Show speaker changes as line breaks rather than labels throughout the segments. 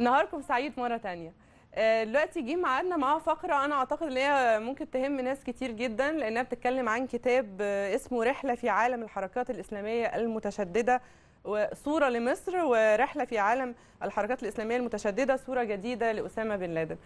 نهاركم سعيد مره تانية آه، دلوقتي جه معانا معاه فقره انا اعتقد ان هي ممكن تهم ناس كتير جدا لانها بتتكلم عن كتاب آه، اسمه رحله في عالم الحركات الاسلاميه المتشدده وصوره لمصر ورحله في عالم الحركات الاسلاميه المتشدده صوره جديده لاسامه بن لادن.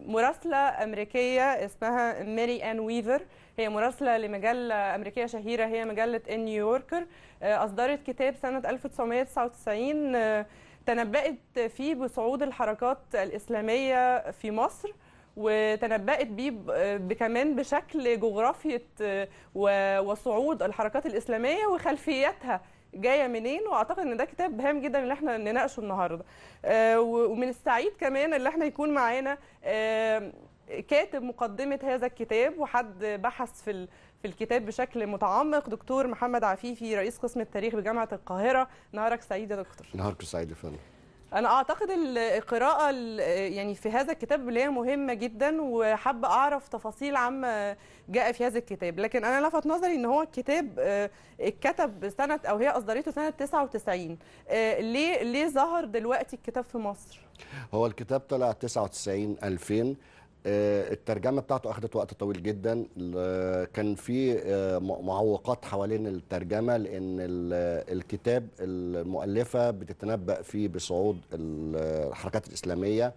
مراسله امريكيه اسمها ماري ان ويفر هي مراسله لمجله امريكيه شهيره هي مجله نيويوركر آه، اصدرت كتاب سنه 1999 تنبأت فيه بصعود الحركات الإسلامية في مصر وتنبأت بيه كمان بشكل جغرافية وصعود الحركات الإسلامية وخلفياتها جايه منين واعتقد ان ده كتاب هام جدا اللي احنا نناقشه النهارده آه، ومن السعيد كمان اللي احنا يكون معانا آه، كاتب مقدمه هذا الكتاب وحد بحث في في الكتاب بشكل متعمق دكتور محمد عفيفي رئيس قسم التاريخ بجامعه القاهره نهارك سعيد يا دكتور نهارك سعيد يا فندم انا اعتقد القراءه يعني في هذا الكتاب اللي هي مهمه جدا وحابه اعرف تفاصيل عما جاء في هذا الكتاب لكن انا لفت نظري ان هو الكتاب آه، اتكتب سنه او هي اصدرته سنه 99 آه، ليه ليه ظهر دلوقتي الكتاب في مصر
هو الكتاب طلع 99 2000 آه، الترجمه بتاعته اخذت وقت طويل جدا كان في آه، معوقات حوالين الترجمه لان الكتاب المؤلفه بتتنبأ فيه بصعود الحركات الاسلاميه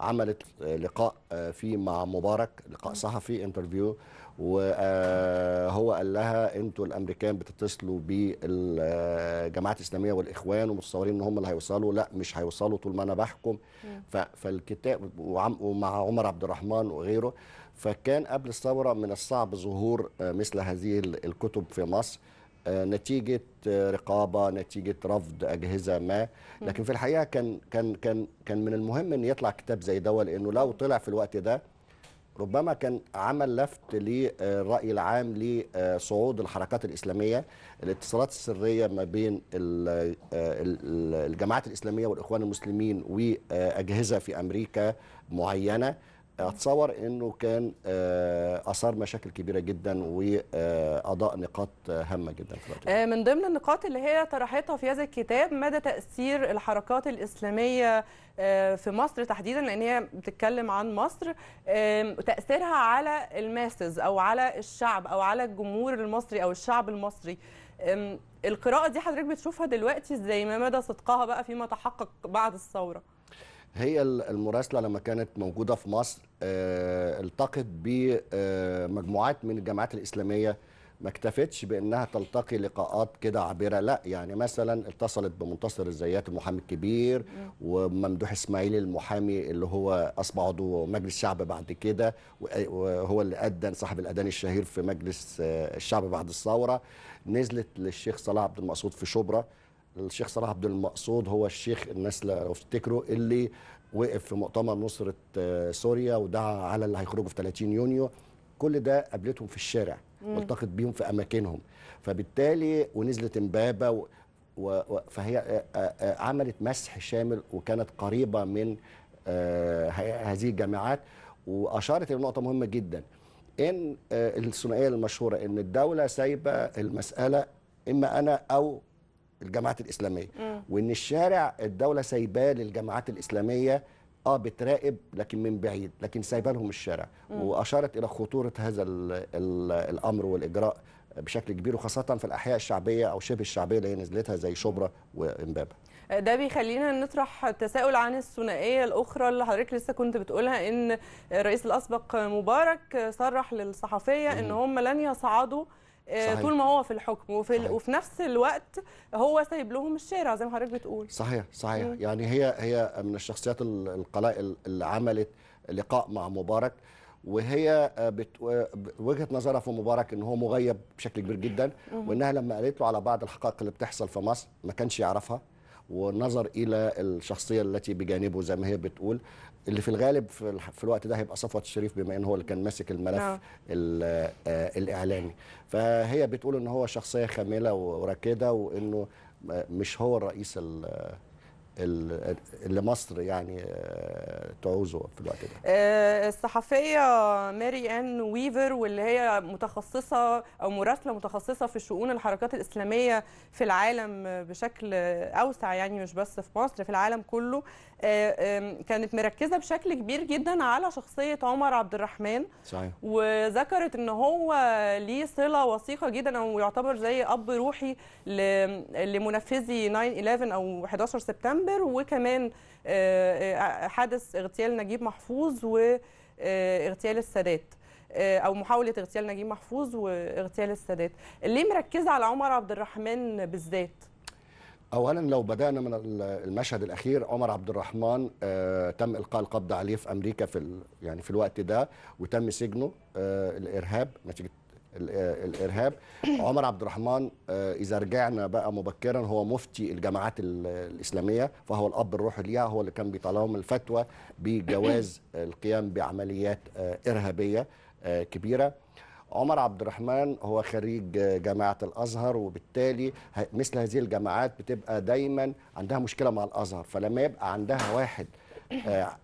عملت آه، لقاء فيه مع مبارك لقاء صحفي انترفيو وهو قال لها انتوا الامريكان بتتصلوا بالجماعات الاسلاميه والاخوان ومتصورين ان هم اللي هيوصلوا لا مش هيوصلوا طول ما انا بحكم فالكتاب ومع عمر عبد الرحمن وغيره فكان قبل الثوره من الصعب ظهور آه، مثل هذه الكتب في مصر آه، نتيجة آه، رقابة نتيجة رفض أجهزة ما لكن في الحقيقة كان كان كان كان من المهم أن يطلع كتاب زي ده لأنه لو طلع في الوقت ده ربما كان عمل لفت للرأي العام لصعود الحركات الإسلامية الاتصالات السرية ما بين آه، الجماعات الإسلامية والإخوان المسلمين وأجهزة في أمريكا معينة اتصور انه كان آه، اثار مشاكل كبيره جدا واضاء نقاط آه، هامه جدا في الوقت
آه، من ضمن النقاط اللي هي طرحتها في هذا الكتاب مدى تاثير الحركات الاسلاميه في مصر تحديدا لان هي بتتكلم عن مصر تاثيرها على الماسز او على الشعب او على الجمهور المصري او الشعب المصري القراءه دي حضرتك بتشوفها دلوقتي ازاي ما مدى صدقها بقى فيما تحقق بعد الثوره
هي المراسله لما كانت موجوده في مصر آه، التقت بمجموعات آه، من الجامعات الاسلاميه ما اكتفتش بانها تلتقي لقاءات كده عابره لا يعني مثلا اتصلت بمنتصر الزيات المحامي الكبير وممدوح اسماعيل المحامي اللي هو اصبح عضو مجلس الشعب بعد كده وهو اللي ادن صاحب الاذان الشهير في مجلس آه، الشعب بعد الثوره نزلت للشيخ صلاح عبد المقصود في شبرا الشيخ صلاح عبد المقصود هو الشيخ الناس لو افتكروا اللي وقف في مؤتمر نصره آه، سوريا ودعا على اللي هيخرجوا في 30 يونيو كل ده قابلتهم في الشارع والتقت بيهم في اماكنهم فبالتالي ونزلت امبابه و... و... فهي آه، آه، عملت مسح شامل وكانت قريبه من هذه الجامعات واشارت الى نقطه مهمه جدا ان الثنائيه المشهوره ان الدوله سايبه المساله اما انا او الجماعات الاسلاميه م. وان الشارع الدوله سايباه للجماعات الاسلاميه اه بتراقب لكن من بعيد لكن سايباه لهم الشارع م. واشارت الى خطوره هذا الـ الـ الامر والاجراء بشكل كبير وخاصه في الاحياء الشعبيه او شبه الشعبيه اللي هي نزلتها زي شبرا وامبابه
ده بيخلينا نطرح تساؤل عن الثنائيه الاخرى اللي حضرتك لسه كنت بتقولها ان الرئيس الاسبق مبارك صرح للصحفيه ان هم لن يصعدوا آه، صحيح. طول ما هو في الحكم وفي صحيح. وفي نفس الوقت هو سايب لهم الشارع زي ما حضرتك بتقول
صحيح صحيح م. يعني هي هي من الشخصيات القلائل اللي عملت لقاء مع مبارك وهي آه، وجهه نظرها في مبارك ان هو مغيب بشكل كبير جدا وانها لما قالت له على بعض الحقائق اللي بتحصل في مصر ما كانش يعرفها والنظر الى الشخصيه التي بجانبه زي ما هي بتقول اللي في الغالب في الوقت ده هيبقى صفوت الشريف بما ان هو اللي كان ماسك الملف آه. آه، الاعلامي فهي بتقول ان هو شخصيه خامله وراكده وانه مش هو الرئيس اللي مصر يعني آه، تعوزه في الوقت ده
آه، الصحفيه ماري ان ويفر واللي هي متخصصه او مراسله متخصصه في شؤون الحركات الاسلاميه في العالم بشكل اوسع يعني مش بس في مصر في العالم كله آه، كانت مركزه بشكل كبير جدا على شخصيه عمر عبد الرحمن صحيح. وذكرت ان هو ليه صله وثيقه جدا او يعتبر زي اب روحي لمنفذي 9/11 او 11 سبتمبر وكمان آه، آه، حادث اغتيال نجيب محفوظ واغتيال السادات او محاوله اغتيال نجيب محفوظ واغتيال السادات ليه مركزه على عمر عبد الرحمن بالذات
اولا لو بدانا من المشهد الاخير عمر عبد الرحمن آه، تم القاء القبض عليه في امريكا في يعني في الوقت ده وتم سجنه آه، الارهاب نتيجه آه، الارهاب عمر عبد الرحمن اذا رجعنا بقى مبكرا هو مفتي الجماعات الاسلاميه فهو الاب الروحي ليها هو اللي كان بيطلعهم الفتوى بجواز القيام بعمليات ارهابيه كبيره عمر عبد الرحمن هو خريج جامعه الازهر وبالتالي مثل هذه الجامعات بتبقى دايما عندها مشكله مع الازهر فلما يبقى عندها واحد آه،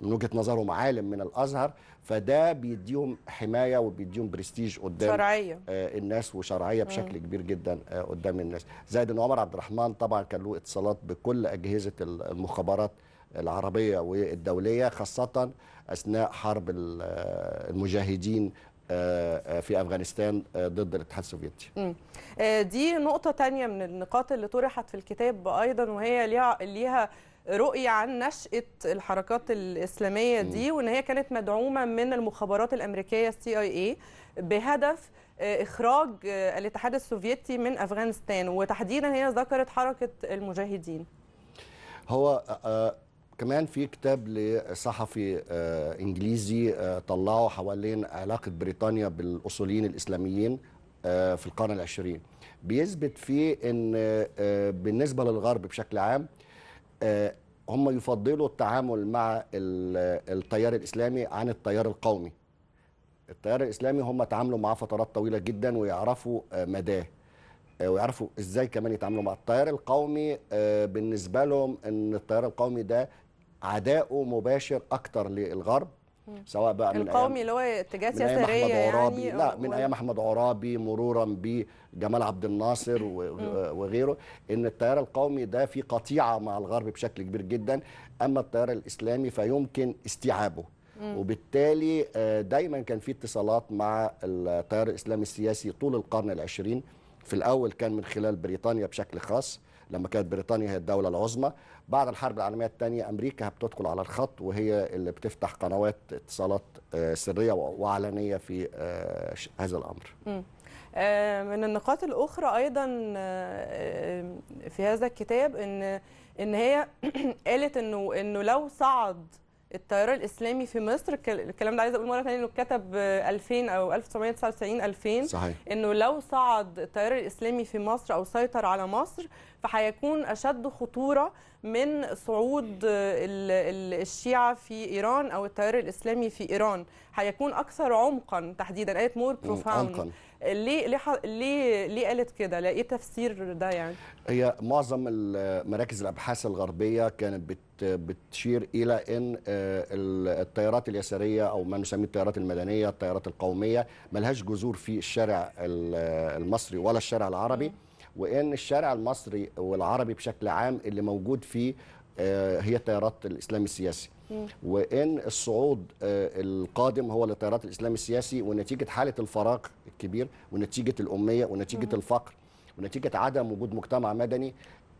من وجهه نظرهم عالم من الازهر فده بيديهم حمايه وبيديهم برستيج قدام شرعية. آه، الناس وشرعيه بشكل م. كبير جدا آه، قدام الناس زائد ان عمر عبد الرحمن طبعا كان له اتصالات بكل اجهزه المخابرات العربيه والدوليه خاصه اثناء حرب المجاهدين آه، آه، في افغانستان آه، ضد الاتحاد السوفيتي.
دي نقطه تانية من النقاط اللي طرحت في الكتاب ايضا وهي ليها رؤية عن نشأة الحركات الإسلامية دي وإن هي كانت مدعومة من المخابرات الأمريكية السي آي بهدف إخراج الاتحاد السوفيتي من أفغانستان وتحديدا هي ذكرت حركة المجاهدين
هو كمان في كتاب لصحفي آه، انجليزي آه، طلعه حوالين علاقه بريطانيا بالاصوليين الاسلاميين آه، في القرن العشرين بيثبت فيه ان بالنسبه للغرب بشكل عام هم يفضلوا التعامل مع التيار الاسلامي عن التيار القومي التيار الاسلامي هم تعاملوا معاه فترات طويله جدا ويعرفوا مداه ويعرفوا ازاي كمان يتعاملوا مع التيار القومي بالنسبه لهم ان التيار القومي ده عداؤه مباشر اكتر للغرب سواء بقى من القومي اللي
هو اتجاه سياسي يعني لا من ايام
احمد عرابي مرورا بجمال عبد الناصر وغيره ان التيار القومي ده في قطيعه مع الغرب بشكل كبير جدا اما التيار الاسلامي فيمكن استيعابه وبالتالي آه، دايما كان في اتصالات مع التيار الاسلامي السياسي طول القرن العشرين في الاول كان من خلال بريطانيا بشكل خاص لما كانت بريطانيا هي الدولة العظمى بعد الحرب العالمية الثانية أمريكا بتدخل على الخط وهي اللي بتفتح قنوات اتصالات آه، سرية وعلنية في آه، هذا الأمر
آه، من النقاط الأخرى أيضا في هذا الكتاب إن إن هي قالت إنه إنه لو صعد التيار الاسلامي في مصر الكلام ده عايز اقول مره ثانيه انه كتب 2000 او 1999 2000 صحيح. انه لو صعد التيار الاسلامي في مصر او سيطر على مصر فهيكون اشد خطوره من صعود الشيعه في ايران او التيار الاسلامي في ايران هيكون اكثر عمقا تحديدا قالت آية مور بروفاوند ليه ليه ليه, ليه قالت كده؟ ايه تفسير ده يعني؟
هي معظم مراكز الابحاث الغربيه كانت بت بتشير الى ان آه، التيارات اليساريه او ما نسميه التيارات المدنيه، التيارات القوميه ملهاش جذور في الشارع المصري ولا الشارع العربي وان الشارع المصري والعربي بشكل عام اللي موجود فيه آه، هي تيارات الاسلام السياسي. وان الصعود آه، القادم هو لتيارات الاسلام السياسي ونتيجه حاله الفراغ الكبير ونتيجه الاميه ونتيجه الفقر ونتيجه عدم وجود مجتمع مدني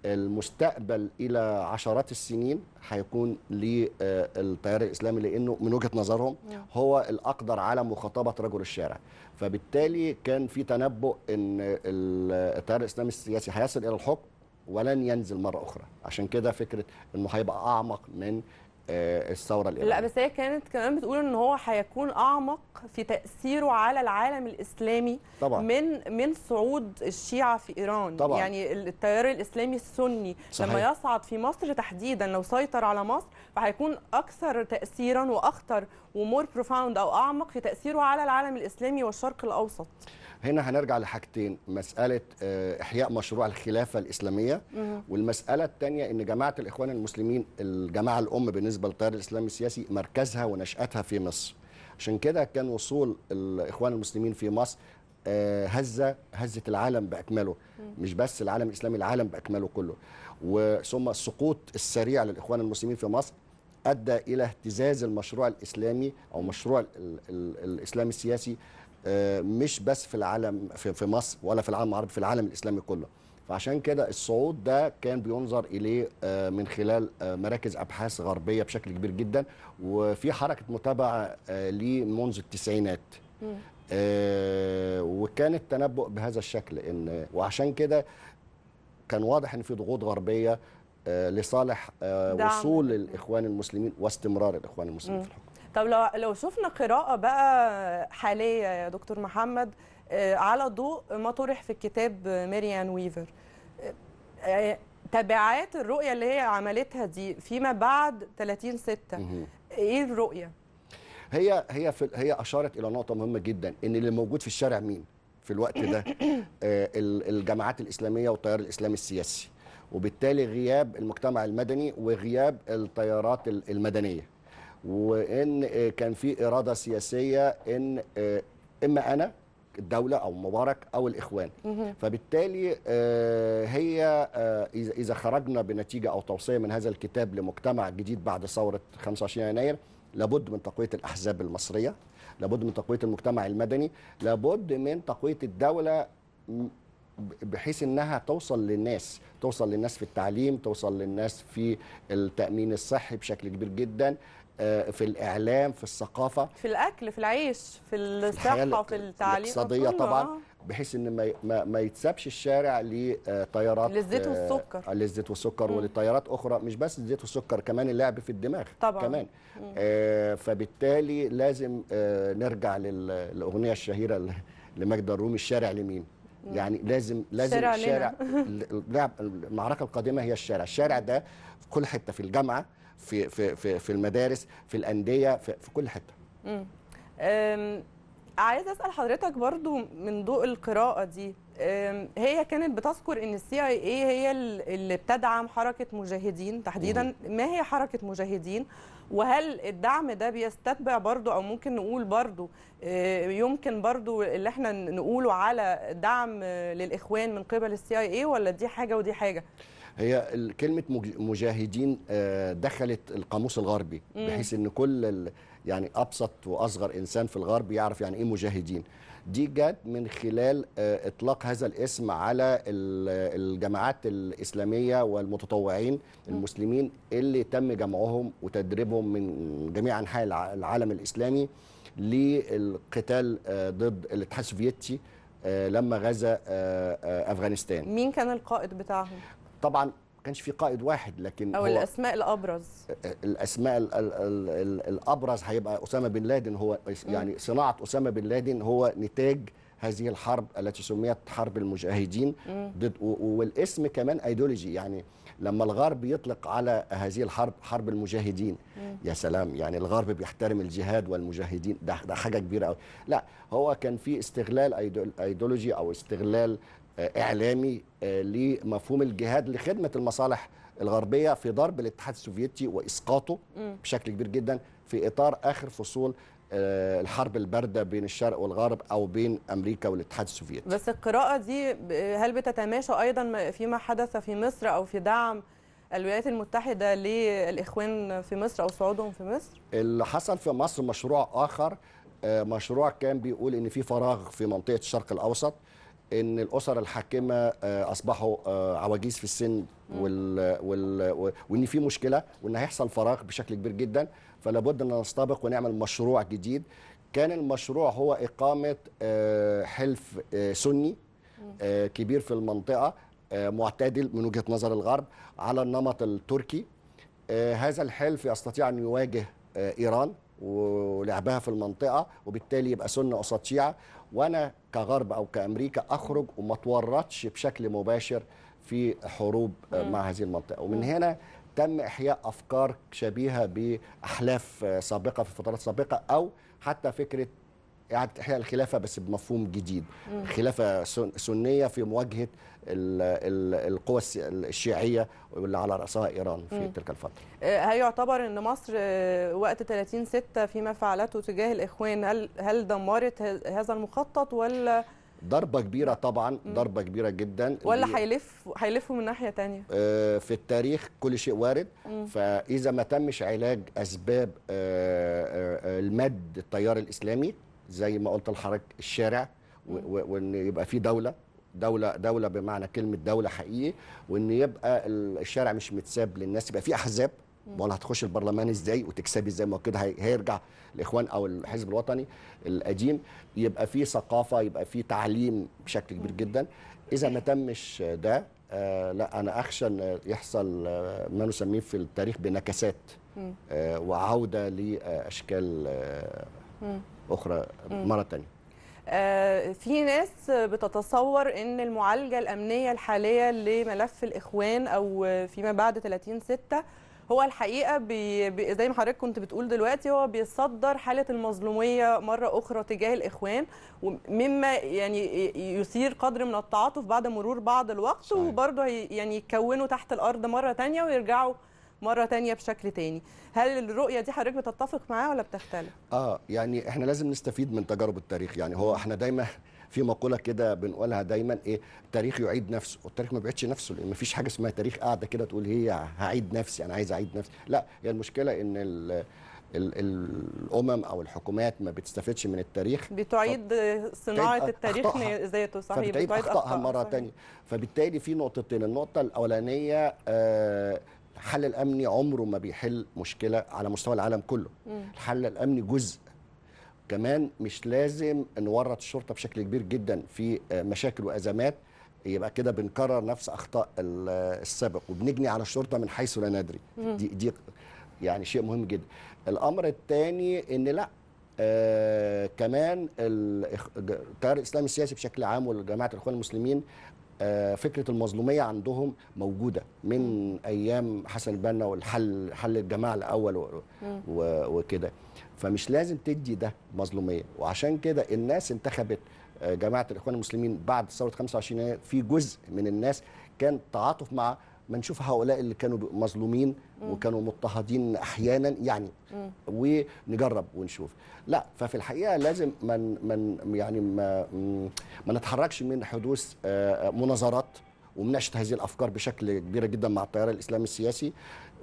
المستقبل الى عشرات السنين هيكون للتيار الاسلامي لانه من وجهه نظرهم هو الاقدر على مخاطبه رجل الشارع فبالتالي كان في تنبؤ ان التيار الاسلامي السياسي هيصل الى الحكم ولن ينزل مره اخرى عشان كده فكره انه هيبقى اعمق من آه، الثوره الايرانيه
لا بس هي كانت كمان بتقول ان هو هيكون اعمق في تاثيره على العالم الاسلامي طبعا. من من صعود الشيعه في ايران طبعا. يعني التيار الاسلامي السني صحيح. لما يصعد في مصر تحديدا لو سيطر على مصر فهيكون اكثر تاثيرا واخطر ومور بروفاوند او اعمق في تاثيره على العالم الاسلامي والشرق الاوسط
هنا هنرجع لحاجتين مساله آه، احياء مشروع الخلافه الاسلاميه والمساله الثانيه ان جماعه الاخوان المسلمين الجماعه الام بالنسبه للتيار الاسلامي السياسي مركزها ونشاتها في مصر عشان كده كان وصول الاخوان المسلمين في مصر آه، هزه هزه العالم باكمله مش بس العالم الاسلامي العالم باكمله كله وثم السقوط السريع للاخوان المسلمين في مصر ادى الى اهتزاز المشروع الاسلامي او مشروع الاسلام السياسي آه، مش بس في العالم في, في مصر ولا في العالم العربي في العالم الاسلامي كله فعشان كده الصعود ده كان بينظر اليه آه، من خلال آه، مراكز ابحاث غربيه بشكل كبير جدا وفي حركه متابعه ليه منذ التسعينات وكان التنبؤ بهذا الشكل ان وعشان كده كان واضح ان في ضغوط غربيه لصالح وصول الاخوان المسلمين واستمرار الاخوان المسلمين في الحكم
طب لو لو شفنا قراءه بقى حاليه يا دكتور محمد آه، على ضوء ما طرح في الكتاب ميريان ويفر آه، آه، تبعات الرؤيه اللي هي عملتها دي فيما بعد 30 6 ايه الرؤيه
هي هي في هي اشارت الى نقطه مهمه جدا ان اللي موجود في الشارع مين في الوقت ده الجماعات الاسلاميه والتيار الاسلامي السياسي وبالتالي غياب المجتمع المدني وغياب التيارات المدنيه وان آه، كان في اراده سياسيه ان آه، اما انا الدولة أو مبارك أو الإخوان فبالتالي آه، هي إذا خرجنا بنتيجة أو توصية من هذا الكتاب لمجتمع جديد بعد ثورة 25 يناير لابد من تقوية الأحزاب المصرية لابد من تقوية المجتمع المدني لابد من تقوية الدولة بحيث انها توصل للناس توصل للناس في التعليم توصل للناس في التامين الصحي بشكل كبير جدا آه، في الاعلام في الثقافه في
الاكل في العيش في الصحه في التعليم الاقتصاديه طبعا آه.
بحيث ان ما ما, يتسابش الشارع لطيارات آه، للزيت والسكر للزيت والسكر ولطيارات اخرى مش بس الزيت والسكر كمان اللعب في الدماغ طبعا كمان آه فبالتالي لازم آه نرجع للاغنيه الشهيره لمجد الرومي الشارع لمين يعني لازم لازم الشارع, الشارع لعب المعركه القادمه هي الشارع الشارع ده في كل حته في الجامعه في في في, في المدارس في الانديه في, في كل حته
عايز اسال حضرتك برضو من ضوء القراءه دي هي كانت بتذكر ان السي اي اي هي اللي بتدعم حركه مجاهدين تحديدا ما هي حركه مجاهدين وهل الدعم ده بيستتبع برضو او ممكن نقول برضو أه، يمكن برضو اللي احنا نقوله على دعم أه، للاخوان من قبل السي اي اي ولا دي حاجه ودي حاجه
هي كلمه مجاهدين آه، دخلت القاموس الغربي بحيث ان كل يعني ابسط واصغر انسان في الغرب يعرف يعني ايه مجاهدين دي جت من خلال آه، اطلاق هذا الاسم على الجماعات الاسلاميه والمتطوعين المسلمين اللي تم جمعهم وتدريبهم من جميع انحاء العالم الاسلامي للقتال آه، ضد الاتحاد السوفيتي لما غزا افغانستان
مين كان القائد بتاعهم
طبعا ما كانش في قائد واحد لكن او الاسماء الابرز الاسماء الـ الـ الـ الابرز هيبقى اسامه بن لادن هو يعني صناعه اسامه بن لادن هو نتاج هذه الحرب التي سميت حرب المجاهدين ضد والاسم كمان ايديولوجي يعني لما الغرب يطلق على هذه الحرب حرب المجاهدين مم. يا سلام يعني الغرب بيحترم الجهاد والمجاهدين ده ده حاجه كبيره قوي لا هو كان في استغلال ايديولوجي او استغلال آه، اعلامي آه، لمفهوم الجهاد لخدمه المصالح الغربيه في ضرب الاتحاد السوفيتي واسقاطه بشكل كبير جدا في اطار اخر فصول آه، الحرب البارده بين الشرق والغرب او بين امريكا والاتحاد السوفيتي
بس القراءه دي هل بتتماشى ايضا فيما حدث في مصر او في دعم الولايات المتحده للاخوان في مصر او صعودهم في مصر
اللي حصل في مصر مشروع اخر مشروع كان بيقول ان في فراغ في منطقه الشرق الاوسط ان الاسر الحاكمه آه، اصبحوا آه، عواجيز في السن وال... وال... وان في مشكله وان هيحصل فراغ بشكل كبير جدا فلا بد ان نستبق ونعمل مشروع جديد كان المشروع هو اقامه آه، حلف سني كبير في المنطقه معتدل من وجهه نظر الغرب على النمط التركي هذا الحلف يستطيع ان يواجه ايران ولعبها في المنطقه وبالتالي يبقى سنه قصاد شيعه وانا كغرب او كامريكا اخرج وما اتورطش بشكل مباشر في حروب مع هذه المنطقه ومن هنا تم احياء افكار شبيهه باحلاف سابقه في فترات سابقه او حتى فكره إعادة إحياء الخلافة بس بمفهوم جديد خلافة سنية في مواجهة القوى الشيعية واللي على رأسها إيران في م. تلك الفترة
هيعتبر آه، أن مصر آه، وقت 30 ستة فيما فعلته تجاه الإخوان هل,
هل دمرت
هذا المخطط ولا
ضربة كبيرة طبعا ضربة كبيرة جدا ولا
هيلف هيلفوا من ناحية تانية
آه، في التاريخ كل شيء وارد مم. فإذا ما تمش علاج أسباب المد التيار الإسلامي زي ما قلت لحضرتك الشارع وان يبقى في دوله دوله دوله بمعنى كلمه دوله حقيقي وان يبقى الشارع مش متساب للناس يبقى في احزاب ولا هتخش البرلمان ازاي وتكسبي ازاي ما كده هيرجع الاخوان او الحزب الوطني القديم يبقى في ثقافه يبقى في تعليم بشكل كبير جدا اذا ما تمش ده آه لا انا اخشى ان يحصل آه، ما نسميه في التاريخ بنكسات آه وعوده لاشكال آه اخرى مره ثانيه
آه، في ناس بتتصور ان المعالجه الامنيه الحاليه لملف الاخوان او فيما بعد 30 6 هو الحقيقه بي زي ما حضرتك كنت بتقول دلوقتي هو بيصدر حاله المظلوميه مره اخرى تجاه الاخوان مما يعني يثير قدر من التعاطف بعد مرور بعض الوقت وبرضه يعني يتكونوا تحت الارض مره ثانيه ويرجعوا مره تانية بشكل تاني هل الرؤيه دي حضرتك بتتفق معاها ولا بتختلف
اه يعني احنا لازم نستفيد من تجارب التاريخ يعني هو احنا دايما في مقوله كده بنقولها دايما ايه التاريخ يعيد نفسه التاريخ ما بيعيدش نفسه لان مفيش حاجه اسمها تاريخ قاعده كده تقول هي هعيد نفسي انا عايز اعيد نفسي لا هي المشكله ان الـ الـ الامم او الحكومات ما بتستفدش من التاريخ بتعيد
صناعه التاريخ ذاته صحيح بتعيد اخطائها مره ثانيه
فبالتالي في نقطتين النقطه الاولانيه آه الحل الامني عمره ما بيحل مشكله على مستوى العالم كله الحل الامني جزء كمان مش لازم نورط الشرطه بشكل كبير جدا في آه، مشاكل وازمات يبقى كده بنكرر نفس اخطاء آه، السابق وبنجني على الشرطه من حيث لا ندري دي دي يعني شيء مهم جدا الامر الثاني ان لا آه كمان التيار الاسلامي السياسي بشكل عام وجماعه الاخوان المسلمين آه، فكره المظلوميه عندهم موجوده من ايام حسن البنا والحل حل الجماعه الاول وكده فمش لازم تدي ده مظلوميه وعشان كده الناس انتخبت آه، جماعه الاخوان المسلمين بعد ثوره 25 يناير في جزء من الناس كان تعاطف مع ما نشوف هؤلاء اللي كانوا مظلومين وكانوا مضطهدين احيانا يعني ونجرب ونشوف لا ففي الحقيقه لازم من من يعني ما ما نتحركش من حدوث آه، آه، مناظرات ومناقشه هذه الافكار بشكل كبير جدا مع التيار الاسلامي السياسي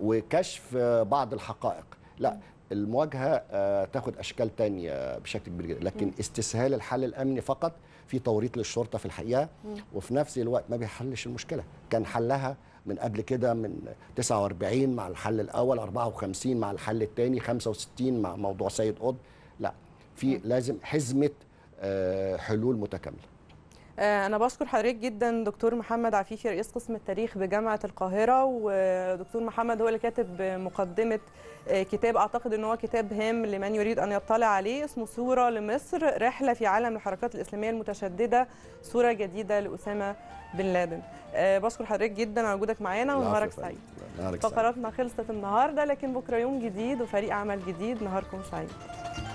وكشف آه، بعض الحقائق لا المواجهه تاخد اشكال تانية بشكل كبير جدا لكن استسهال الحل الامني فقط في توريط للشرطه في الحقيقه وفي نفس الوقت ما بيحلش المشكله كان حلها من قبل كده من 49 مع الحل الاول 54 مع الحل الثاني 65 مع موضوع سيد قطب لا في لازم حزمه آه، حلول متكامله
آه، أنا بشكر حضرتك جدا دكتور محمد عفيفي رئيس قسم التاريخ بجامعة القاهرة ودكتور محمد هو اللي كاتب مقدمة آه، كتاب أعتقد ان هو كتاب هام لمن يريد أن يطلع عليه اسمه صورة لمصر رحلة في عالم الحركات الإسلامية المتشددة صورة جديدة لأسامة بن لادن آه، بشكر حضرتك جدا على وجودك معانا ونهارك سعيد فقراتنا خلصت النهاردة لكن بكرة يوم جديد وفريق عمل جديد نهاركم سعيد